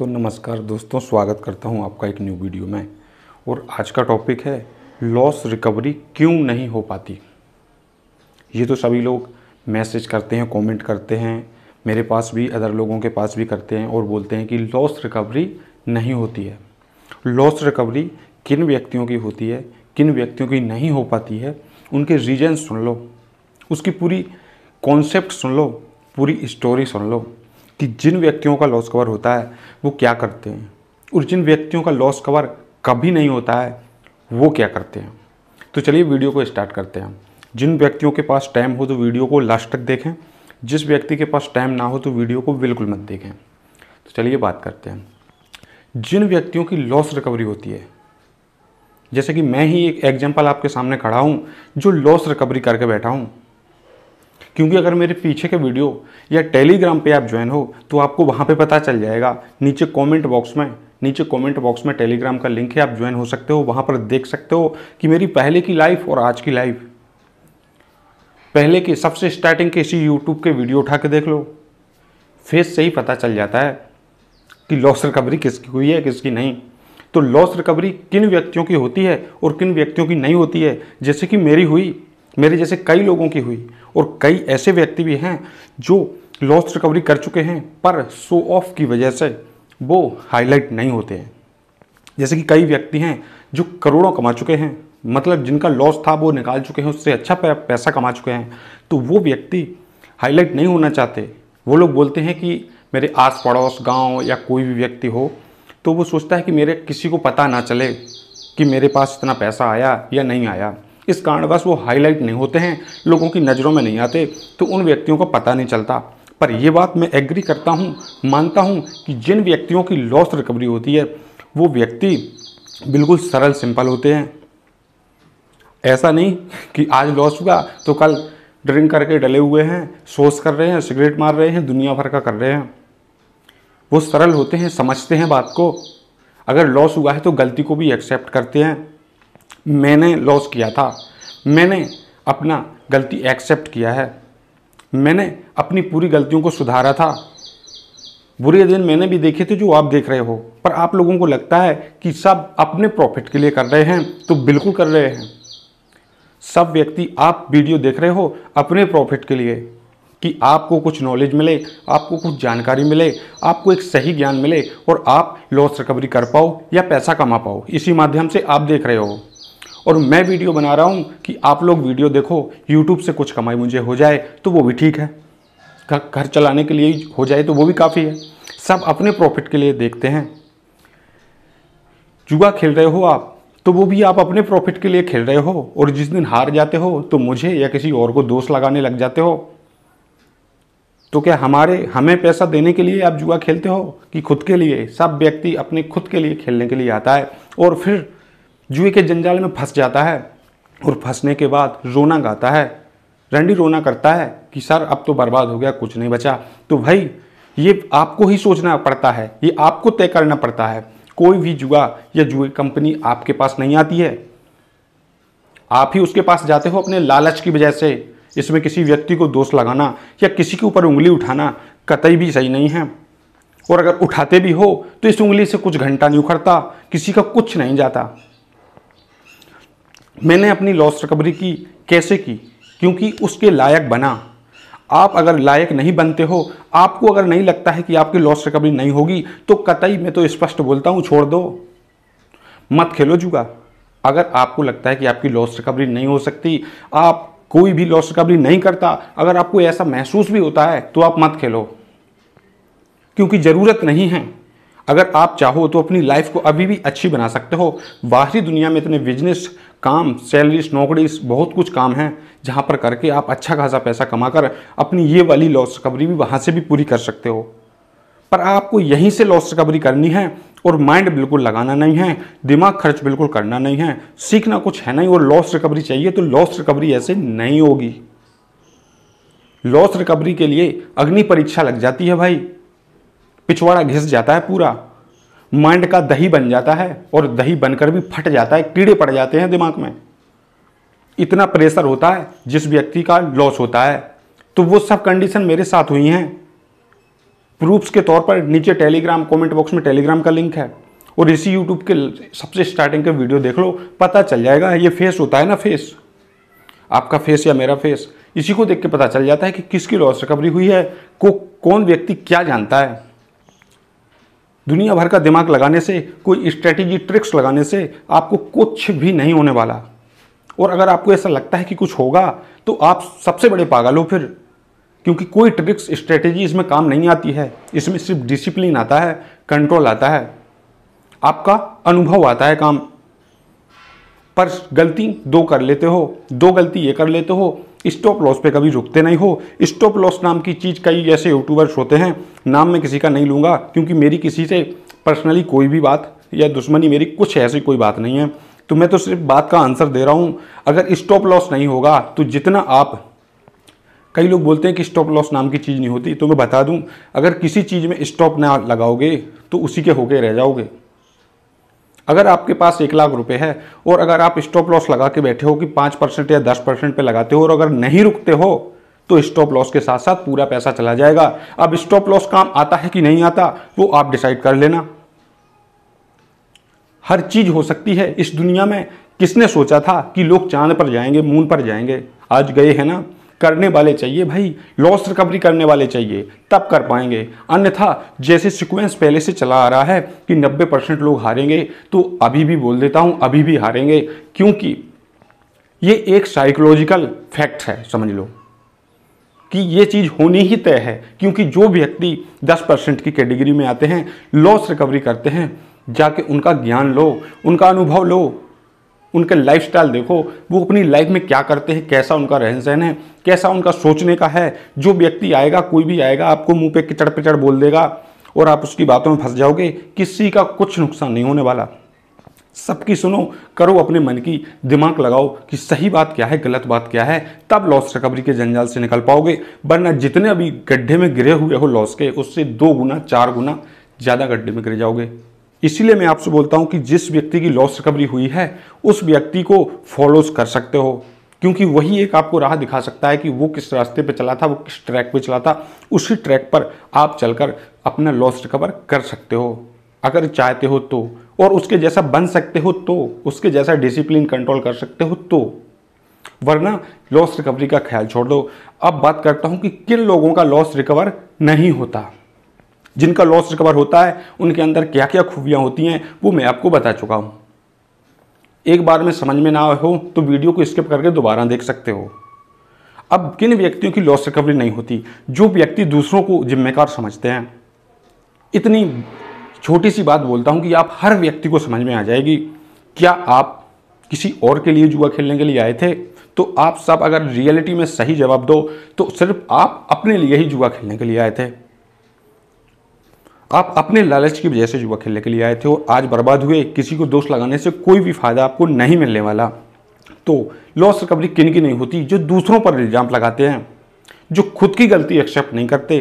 तो नमस्कार दोस्तों स्वागत करता हूं आपका एक न्यू वीडियो में और आज का टॉपिक है लॉस रिकवरी क्यों नहीं हो पाती ये तो सभी लोग मैसेज करते हैं कमेंट करते हैं मेरे पास भी अदर लोगों के पास भी करते हैं और बोलते हैं कि लॉस रिकवरी नहीं होती है लॉस रिकवरी किन व्यक्तियों की होती है किन व्यक्तियों की नहीं हो पाती है उनके रीजन सुन लो उसकी पूरी कॉन्सेप्ट सुन लो पूरी स्टोरी सुन लो कि जिन व्यक्तियों का लॉस कवर होता है वो क्या करते हैं और जिन व्यक्तियों का लॉस कवर कभी नहीं होता है वो क्या करते हैं तो चलिए वीडियो को स्टार्ट करते हैं जिन व्यक्तियों के पास टाइम हो तो वीडियो को लास्ट तक देखें जिस व्यक्ति के पास टाइम ना हो तो वीडियो को बिल्कुल मत देखें तो चलिए बात करते हैं जिन व्यक्तियों की लॉस रिकवरी होती है जैसे कि मैं ही एक एग्जाम्पल आपके सामने खड़ा हूँ जो लॉस रिकवरी करके बैठा हूँ क्योंकि अगर मेरे पीछे के वीडियो या टेलीग्राम पे आप ज्वाइन हो तो आपको वहाँ पे पता चल जाएगा नीचे कमेंट बॉक्स में नीचे कमेंट बॉक्स में टेलीग्राम का लिंक है आप ज्वाइन हो सकते हो वहाँ पर देख सकते हो कि मेरी पहले की लाइफ और आज की लाइफ पहले के सबसे स्टार्टिंग के इसी यूट्यूब के वीडियो उठा के देख लो फेस से ही पता चल जाता है कि लॉस रिकवरी किसकी हुई है किसकी नहीं तो लॉस रिकवरी किन व्यक्तियों की होती है और किन व्यक्तियों की नहीं होती है जैसे कि मेरी हुई मेरे जैसे कई लोगों की हुई और कई ऐसे व्यक्ति भी हैं जो लॉस रिकवरी कर चुके हैं पर शो ऑफ की वजह से वो हाईलाइट नहीं होते हैं जैसे कि कई व्यक्ति हैं जो करोड़ों कमा चुके हैं मतलब जिनका लॉस था वो निकाल चुके हैं उससे अच्छा पैसा कमा चुके हैं तो वो व्यक्ति हाईलाइट नहीं होना चाहते वो लोग बोलते हैं कि मेरे आस पड़ोस गाँव या कोई भी व्यक्ति हो तो वो सोचता है कि मेरे किसी को पता ना चले कि मेरे पास इतना पैसा आया या नहीं आया इस कारणवश वो हाईलाइट नहीं होते हैं लोगों की नज़रों में नहीं आते तो उन व्यक्तियों को पता नहीं चलता पर यह बात मैं एग्री करता हूँ मानता हूँ कि जिन व्यक्तियों की लॉस रिकवरी होती है वो व्यक्ति बिल्कुल सरल सिंपल होते हैं ऐसा नहीं कि आज लॉस हुआ तो कल ड्रिंक करके डले हुए हैं सोच कर रहे हैं सिगरेट मार रहे हैं दुनिया भर का कर रहे हैं वो सरल होते हैं समझते हैं बात को अगर लॉस हुआ है तो गलती को भी एक्सेप्ट करते हैं मैंने लॉस किया था मैंने अपना गलती एक्सेप्ट किया है मैंने अपनी पूरी गलतियों को सुधारा था बुरे दिन मैंने भी देखे थे जो आप देख रहे हो पर आप लोगों को लगता है कि सब अपने प्रॉफिट के लिए कर रहे हैं तो बिल्कुल कर रहे हैं सब व्यक्ति आप वीडियो देख रहे हो अपने प्रॉफिट के लिए कि आपको कुछ नॉलेज मिले आपको कुछ जानकारी मिले आपको एक सही ज्ञान मिले और आप लॉस रिकवरी कर पाओ या पैसा कमा पाओ इसी माध्यम से आप देख रहे हो और मैं वीडियो बना रहा हूँ कि आप लोग वीडियो देखो यूट्यूब से कुछ कमाई मुझे हो जाए तो वो भी ठीक है घर चलाने के लिए हो जाए तो वो भी काफ़ी है सब अपने प्रॉफिट के लिए देखते हैं जुआ खेल रहे हो आप तो वो भी आप अपने प्रॉफिट के लिए खेल रहे हो और जिस दिन हार जाते हो तो मुझे या किसी और को दोष लगाने लग जाते हो तो क्या हमारे हमें पैसा देने के लिए आप जुआ खेलते हो कि खुद के लिए सब व्यक्ति अपने खुद के लिए खेलने के लिए आता है और फिर जुए के जंजाल में फंस जाता है और फंसने के बाद रोना गाता है रैंडी रोना करता है कि सर अब तो बर्बाद हो गया कुछ नहीं बचा तो भाई ये आपको ही सोचना पड़ता है ये आपको तय करना पड़ता है कोई भी जुआ या जुए कंपनी आपके पास नहीं आती है आप ही उसके पास जाते हो अपने लालच की वजह से इसमें किसी व्यक्ति को दोष लगाना या किसी के ऊपर उंगली उठाना कतई भी सही नहीं है और अगर उठाते भी हो तो इस उंगली से कुछ घंटा नहीं उखड़ता किसी का कुछ नहीं जाता मैंने अपनी लॉस रिकवरी की कैसे की क्योंकि उसके लायक बना आप अगर लायक नहीं बनते हो आपको अगर नहीं लगता है कि आपकी लॉस रिकवरी नहीं होगी तो कतई मैं तो स्पष्ट बोलता हूँ छोड़ दो मत खेलो जुगा अगर आपको लगता है कि आपकी लॉस रिकवरी नहीं हो सकती आप कोई भी लॉस रिकवरी नहीं करता अगर आपको ऐसा महसूस भी होता है तो आप मत खेलो क्योंकि ज़रूरत नहीं है अगर आप चाहो तो अपनी लाइफ को अभी भी अच्छी बना सकते हो बाहरी दुनिया में इतने बिजनेस काम सैलरीज नौकरी बहुत कुछ काम है जहाँ पर करके आप अच्छा खासा पैसा कमा कर अपनी ये वाली लॉस रिकवरी भी वहाँ से भी पूरी कर सकते हो पर आपको यहीं से लॉस रिकवरी करनी है और माइंड बिल्कुल लगाना नहीं है दिमाग खर्च बिल्कुल करना नहीं है सीखना कुछ है नहीं और लॉस रिकवरी चाहिए तो लॉस रिकवरी ऐसे नहीं होगी लॉस रिकवरी के लिए अग्नि परीक्षा लग जाती है भाई पिछवाड़ा घिस जाता है पूरा माइंड का दही बन जाता है और दही बनकर भी फट जाता है कीड़े पड़ जाते हैं दिमाग में इतना प्रेशर होता है जिस व्यक्ति का लॉस होता है तो वो सब कंडीशन मेरे साथ हुई हैं प्रूफ्स के तौर पर नीचे टेलीग्राम कमेंट बॉक्स में टेलीग्राम का लिंक है और इसी यूट्यूब के सबसे स्टार्टिंग के वीडियो देख लो पता चल जाएगा ये फेस होता है ना फेस आपका फेस या मेरा फेस इसी को देख के पता चल जाता है कि किसकी लॉस रिकवरी हुई है को कौन व्यक्ति क्या जानता है दुनिया भर का दिमाग लगाने से कोई स्ट्रेटजी ट्रिक्स लगाने से आपको कुछ भी नहीं होने वाला और अगर आपको ऐसा लगता है कि कुछ होगा तो आप सबसे बड़े पागल हो फिर क्योंकि कोई ट्रिक्स स्ट्रेटेजी इसमें काम नहीं आती है इसमें सिर्फ डिसिप्लिन आता है कंट्रोल आता है आपका अनुभव आता है काम पर गलती दो कर लेते हो दो गलती ये कर लेते हो स्टॉप लॉस पे कभी रुकते नहीं हो स्टॉप लॉस नाम की चीज़ कई ऐसे यूट्यूबर्स होते हैं नाम मैं किसी का नहीं लूँगा क्योंकि मेरी किसी से पर्सनली कोई भी बात या दुश्मनी मेरी कुछ ऐसी कोई बात नहीं है तो मैं तो सिर्फ बात का आंसर दे रहा हूँ अगर स्टॉप लॉस नहीं होगा तो जितना आप कई लोग बोलते हैं कि स्टॉप लॉस नाम की चीज़ नहीं होती तो मैं बता दूँ अगर किसी चीज़ में स्टॉप ना लगाओगे तो उसी के होके रह जाओगे अगर आपके पास एक लाख रुपए है और अगर आप स्टॉप लॉस लगा के बैठे हो कि पांच परसेंट या दस परसेंट पर लगाते हो और अगर नहीं रुकते हो तो स्टॉप लॉस के साथ साथ पूरा पैसा चला जाएगा अब स्टॉप लॉस काम आता है कि नहीं आता वो आप डिसाइड कर लेना हर चीज हो सकती है इस दुनिया में किसने सोचा था कि लोग चांद पर जाएंगे मून पर जाएंगे आज गए हैं ना करने वाले चाहिए भाई लॉस रिकवरी करने वाले चाहिए तब कर पाएंगे अन्यथा जैसे सिक्वेंस पहले से चला आ रहा है कि 90 परसेंट लोग हारेंगे तो अभी भी बोल देता हूँ अभी भी हारेंगे क्योंकि ये एक साइकोलॉजिकल फैक्ट है समझ लो कि ये चीज़ होनी ही तय है क्योंकि जो व्यक्ति 10 परसेंट की कैटेगरी में आते हैं लॉस रिकवरी करते हैं जाके उनका ज्ञान लो उनका अनुभव लो उनके लाइफ देखो वो अपनी लाइफ में क्या करते हैं कैसा उनका रहन सहन है कैसा उनका सोचने का है जो व्यक्ति आएगा कोई भी आएगा आपको मुंह पे किचड़ पिचड़ बोल देगा और आप उसकी बातों में फंस जाओगे किसी का कुछ नुकसान नहीं होने वाला सबकी सुनो करो अपने मन की दिमाग लगाओ कि सही बात क्या है गलत बात क्या है तब लॉस रिकवरी के जंजाल से निकल पाओगे वरना जितने अभी गड्ढे में गिरे हुए हो लॉस के उससे दो गुना चार गुना ज़्यादा गड्ढे में गिर जाओगे इसीलिए मैं आपसे बोलता हूँ कि जिस व्यक्ति की लॉस रिकवरी हुई है उस व्यक्ति को फॉलोज कर सकते हो क्योंकि वही एक आपको राह दिखा सकता है कि वो किस रास्ते पे चला था वो किस ट्रैक पे चला था उसी ट्रैक पर आप चलकर अपना लॉस रिकवर कर सकते हो अगर चाहते हो तो और उसके जैसा बन सकते हो तो उसके जैसा डिसिप्लिन कंट्रोल कर सकते हो तो वरना लॉस रिकवरी का ख्याल छोड़ दो अब बात करता हूँ कि किन लोगों का लॉस रिकवर नहीं होता जिनका लॉस रिकवर होता है उनके अंदर क्या क्या खूबियाँ होती हैं वो मैं आपको बता चुका हूँ एक बार में समझ में ना हो तो वीडियो को स्किप करके दोबारा देख सकते हो अब किन व्यक्तियों की लॉस रिकवरी नहीं होती जो व्यक्ति दूसरों को जिम्मेकार समझते हैं इतनी छोटी सी बात बोलता हूँ कि आप हर व्यक्ति को समझ में आ जाएगी क्या आप किसी और के लिए जुआ खेलने के लिए आए थे तो आप सब अगर रियलिटी में सही जवाब दो तो सिर्फ आप अपने लिए ही जुआ खेलने के लिए आए थे आप अपने लालच की वजह से जुआ खेलने के लिए आए थे और आज बर्बाद हुए किसी को दोष लगाने से कोई भी फायदा आपको नहीं मिलने वाला तो लॉस रिकवरी किन की नहीं होती जो दूसरों पर इल्ज़ाम लगाते हैं जो खुद की गलती एक्सेप्ट नहीं करते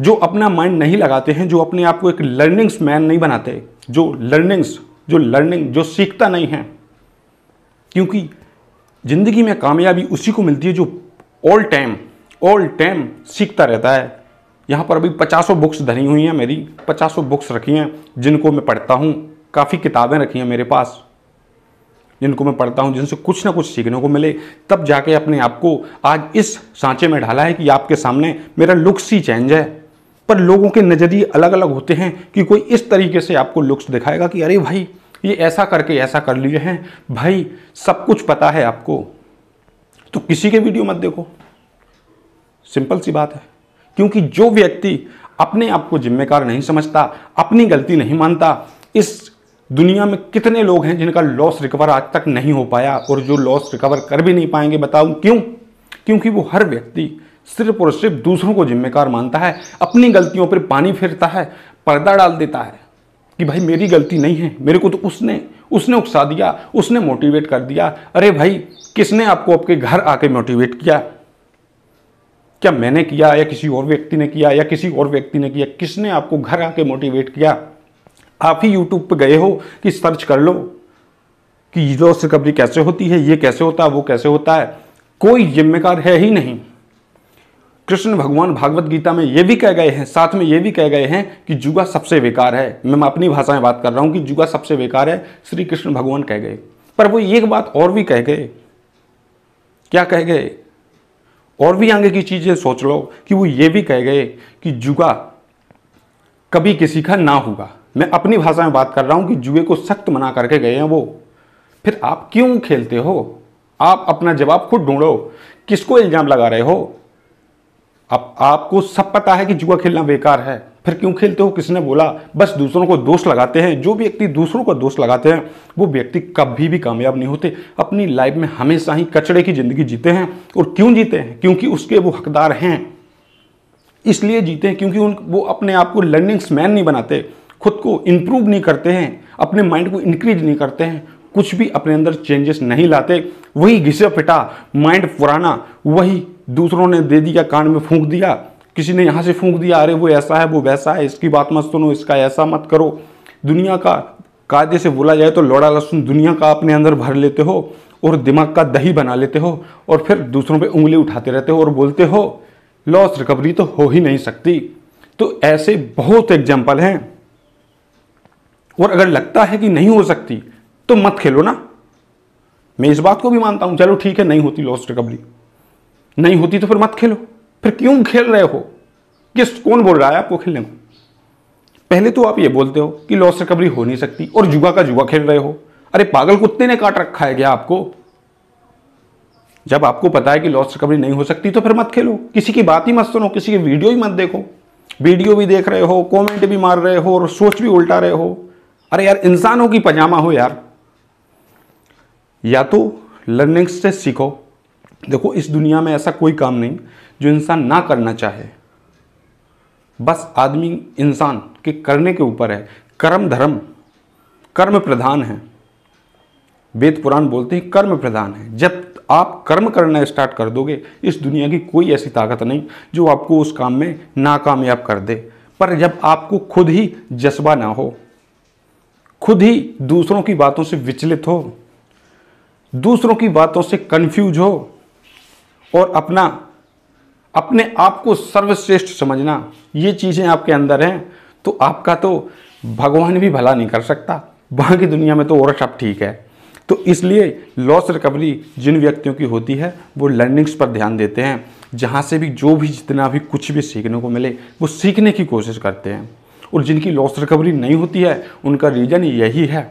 जो अपना माइंड नहीं लगाते हैं जो अपने आप को एक लर्निंग्स मैन नहीं बनाते जो लर्निंग्स जो लर्निंग जो सीखता नहीं है क्योंकि ज़िंदगी में कामयाबी उसी को मिलती है जो ऑल टाइम ऑल टाइम सीखता रहता है यहाँ पर अभी पचासों बुक्स धरी हुई हैं मेरी पचासों बुक्स रखी हैं जिनको मैं पढ़ता हूँ काफ़ी किताबें रखी हैं मेरे पास जिनको मैं पढ़ता हूँ जिनसे कुछ ना कुछ सीखने को मिले तब जाके अपने आप को आज इस सांचे में ढाला है कि आपके सामने मेरा लुक्स ही चेंज है पर लोगों के नज़रिए अलग अलग होते हैं कि कोई इस तरीके से आपको लुक्स दिखाएगा कि अरे भाई ये ऐसा करके ऐसा कर लिए हैं भाई सब कुछ पता है आपको तो किसी के वीडियो मत देखो सिंपल सी बात है क्योंकि जो व्यक्ति अपने आप को जिम्मेकार नहीं समझता अपनी गलती नहीं मानता इस दुनिया में कितने लोग हैं जिनका लॉस रिकवर आज तक नहीं हो पाया और जो लॉस रिकवर कर भी नहीं पाएंगे बताऊं क्यों क्योंकि वो हर व्यक्ति सिर्फ और सिर्फ दूसरों को जिम्मेकार मानता है अपनी गलतियों पर पानी फेरता है पर्दा डाल देता है कि भाई मेरी गलती नहीं है मेरे को तो उसने उसने उकसा दिया उसने मोटिवेट कर दिया अरे भाई किसने आपको आपके घर आके मोटिवेट किया क्या मैंने किया या किसी और व्यक्ति ने किया या किसी और व्यक्ति ने किया किसने आपको घर आके मोटिवेट किया आप ही यूट्यूब पर गए हो कि सर्च कर लो कि लॉस रिकवरी कैसे होती है ये कैसे होता है वो कैसे होता है कोई जिम्मेकार है ही नहीं कृष्ण भगवान भागवत गीता में ये भी कह गए हैं साथ में ये भी कह गए हैं कि जुगा सबसे बेकार है मैं अपनी भाषा में बात कर रहा हूं कि जुगा सबसे बेकार है श्री कृष्ण भगवान कह गए पर वो एक बात और भी कह गए क्या कह गए और भी आगे की चीज़ें सोच लो कि वो ये भी कह गए कि जुगा कभी किसी का ना होगा मैं अपनी भाषा में बात कर रहा हूं कि जुए को सख्त मना करके गए हैं वो फिर आप क्यों खेलते हो आप अपना जवाब खुद ढूंढो किसको इल्ज़ाम लगा रहे हो अब आपको सब पता है कि जुआ खेलना बेकार है फिर क्यों खेलते हो किसने बोला बस दूसरों को दोष लगाते हैं जो व्यक्ति दूसरों को दोष लगाते हैं वो व्यक्ति कभी भी कामयाब नहीं होते अपनी लाइफ में हमेशा ही कचड़े की ज़िंदगी जीते हैं और क्यों जीते हैं क्योंकि उसके वो हकदार हैं इसलिए जीते हैं क्योंकि उन वो अपने आप को लर्निंग्स मैन नहीं बनाते खुद को इम्प्रूव नहीं करते हैं अपने माइंड को इंक्रीज नहीं करते हैं कुछ भी अपने अंदर चेंजेस नहीं लाते वही घिसे पिटा माइंड पुराना वही दूसरों ने दे दिया कान में फूंक दिया किसी ने यहाँ से फूंक दिया अरे वो ऐसा है वो वैसा है इसकी बात मत सुनो इसका ऐसा मत करो दुनिया का कायदे से बोला जाए तो लौड़ा लहसुन दुनिया का अपने अंदर भर लेते हो और दिमाग का दही बना लेते हो और फिर दूसरों पे उंगली उठाते रहते हो और बोलते हो लॉस रिकवरी तो हो ही नहीं सकती तो ऐसे बहुत एग्जाम्पल हैं और अगर लगता है कि नहीं हो सकती तो मत खेलो ना मैं इस बात को भी मानता हूँ चलो ठीक है नहीं होती लॉस रिकवरी नहीं होती तो फिर मत खेलो फिर क्यों खेल रहे हो किस कौन बोल रहा है आपको खेलने को पहले तो आप ये बोलते हो कि लॉस रिकवरी हो नहीं सकती और जुआ का जुआ खेल रहे हो अरे पागल कुत्ते ने काट रखा है क्या आपको जब आपको पता है कि लॉस रिकवरी नहीं हो सकती तो फिर मत खेलो किसी की बात ही मत सुनो किसी की वीडियो ही मत देखो वीडियो भी देख रहे हो कमेंट भी मार रहे हो और सोच भी उल्टा रहे हो अरे यार इंसानों की पजामा हो यार या तो लर्निंग से सीखो देखो इस दुनिया में ऐसा कोई काम नहीं जो इंसान ना करना चाहे बस आदमी इंसान के करने के ऊपर है कर्म धर्म कर्म प्रधान है वेद पुराण बोलते हैं कर्म प्रधान है जब आप कर्म करना स्टार्ट कर दोगे इस दुनिया की कोई ऐसी ताकत नहीं जो आपको उस काम में नाकामयाब कर दे पर जब आपको खुद ही जज्बा ना हो खुद ही दूसरों की बातों से विचलित हो दूसरों की बातों से कन्फ्यूज हो और अपना अपने आप को सर्वश्रेष्ठ समझना ये चीज़ें आपके अंदर हैं तो आपका तो भगवान भी भला नहीं कर सकता वहाँ की दुनिया में तो और सब ठीक है तो इसलिए लॉस रिकवरी जिन व्यक्तियों की होती है वो लर्निंग्स पर ध्यान देते हैं जहाँ से भी जो भी जितना भी कुछ भी सीखने को मिले वो सीखने की कोशिश करते हैं और जिनकी लॉस रिकवरी नहीं होती है उनका रीज़न यही है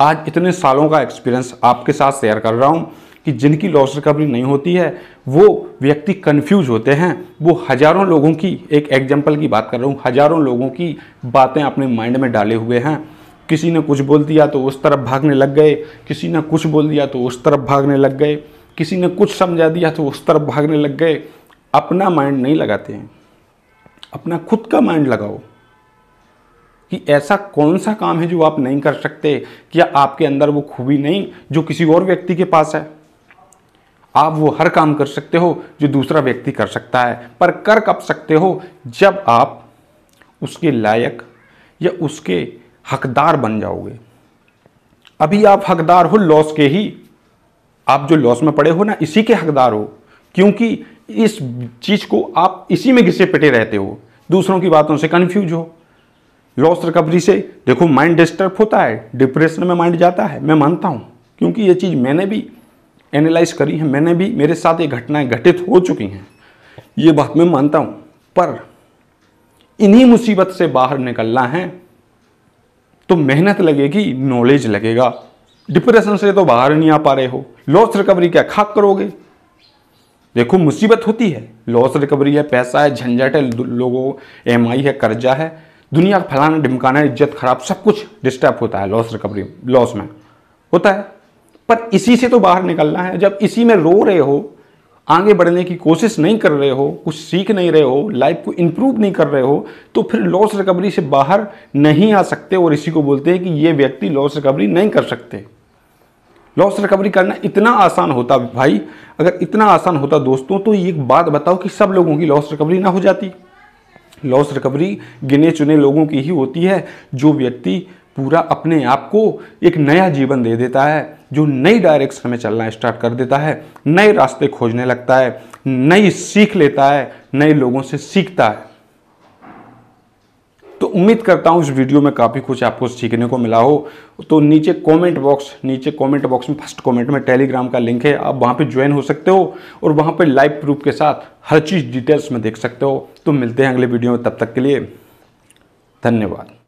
आज इतने सालों का एक्सपीरियंस आपके साथ शेयर कर रहा हूँ कि जिनकी लॉस रिकवरी नहीं होती है वो व्यक्ति कंफ्यूज होते हैं वो हज़ारों लोगों की एक एग्जाम्पल की बात कर रहा हूँ हज़ारों लोगों की बातें अपने माइंड में डाले हुए हैं किसी ने कुछ बोल दिया तो उस तरफ भागने लग गए किसी ने कुछ बोल दिया तो उस तरफ भागने लग गए किसी ने कुछ समझा दिया तो उस तरफ भागने लग गए अपना माइंड नहीं लगाते हैं अपना खुद का माइंड लगाओ कि ऐसा कौन सा काम है जो आप नहीं कर सकते क्या आपके अंदर वो खूबी नहीं जो किसी और व्यक्ति के पास है आप वो हर काम कर सकते हो जो दूसरा व्यक्ति कर सकता है पर कर कब सकते हो जब आप उसके लायक या उसके हकदार बन जाओगे अभी आप हकदार हो लॉस के ही आप जो लॉस में पड़े हो ना इसी के हकदार हो क्योंकि इस चीज़ को आप इसी में घिसे पिटे रहते हो दूसरों की बातों से कन्फ्यूज हो लॉस रिकवरी से देखो माइंड डिस्टर्ब होता है डिप्रेशन में माइंड जाता है मैं मानता हूं क्योंकि ये चीज़ मैंने भी एनालाइज करी है मैंने भी मेरे साथ ये घटनाएं घटित हो चुकी हैं ये बात मैं मानता हूं पर इन्हीं मुसीबत से बाहर निकलना है तो मेहनत लगेगी नॉलेज लगेगा डिप्रेशन से तो बाहर नहीं आ पा रहे हो लॉस रिकवरी क्या खाक करोगे देखो मुसीबत होती है लॉस रिकवरी है पैसा है झंझट है लोगों एम है कर्जा है दुनिया का फलाना ढिमकाना इज्जत खराब सब कुछ डिस्टर्ब होता है लॉस रिकवरी लॉस में होता है पर इसी से तो बाहर निकलना है जब इसी में रो रहे हो आगे बढ़ने की कोशिश नहीं कर रहे हो कुछ सीख नहीं रहे हो लाइफ को इम्प्रूव नहीं कर रहे हो तो फिर लॉस रिकवरी से बाहर नहीं आ सकते और इसी को बोलते हैं कि ये व्यक्ति लॉस रिकवरी नहीं कर सकते लॉस रिकवरी करना इतना आसान होता भाई अगर इतना आसान होता दोस्तों तो ये बात बताओ कि सब लोगों की लॉस रिकवरी ना हो जाती लॉस रिकवरी गिने चुने लोगों की ही होती है जो व्यक्ति पूरा अपने आप को एक नया जीवन दे देता है जो नई डायरेक्शन में चलना स्टार्ट कर देता है नए रास्ते खोजने लगता है नई सीख लेता है नए लोगों से सीखता है तो उम्मीद करता हूँ इस वीडियो में काफ़ी कुछ आपको सीखने को मिला हो तो नीचे कमेंट बॉक्स नीचे कमेंट बॉक्स में फर्स्ट कमेंट में टेलीग्राम का लिंक है आप वहाँ पे ज्वाइन हो सकते हो और वहाँ पे लाइव प्रूफ के साथ हर चीज़ डिटेल्स में देख सकते हो तो मिलते हैं अगले वीडियो में तब तक के लिए धन्यवाद